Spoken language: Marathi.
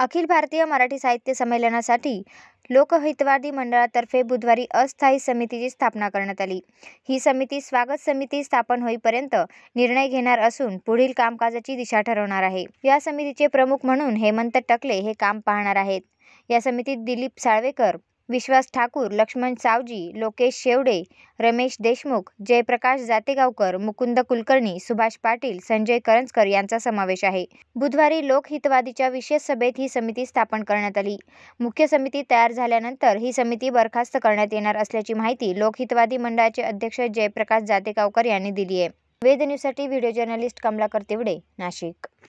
अखिल भारतीय मराठी साहित्य संमेलनासाठी लोकहितवादी मंडळातर्फे बुधवारी अस्थायी समितीची स्थापना करण्यात आली ही समिती स्वागत समिती स्थापन होईपर्यंत निर्णय घेणार असून पुढील कामकाजाची दिशा ठरवणार आहे या समितीचे प्रमुख म्हणून हेमंत टकले हे काम पाहणार आहेत या समितीत दिलीप साळवेकर विश्वास ठाकूर लक्ष्मण सावजी लोकेश शेवडे रमेश देशमुख जयप्रकाश जातेगावकर मुकुंद कुलकर्णी सुभाष पाटील संजय करंजकर यांचा समावेश आहे बुधवारी लोकहितवादीच्या विशेष सभेत ही समिती स्थापन करण्यात आली मुख्य समिती तयार झाल्यानंतर ही समिती बरखास्त करण्यात येणार असल्याची माहिती लोकहितवादी मंडळाचे अध्यक्ष जयप्रकाश जातेगावकर यांनी दिली आहे वेद न्यूजसाठी व्हिडिओ जर्नलिस्ट कमलाकर तेवडे नाशिक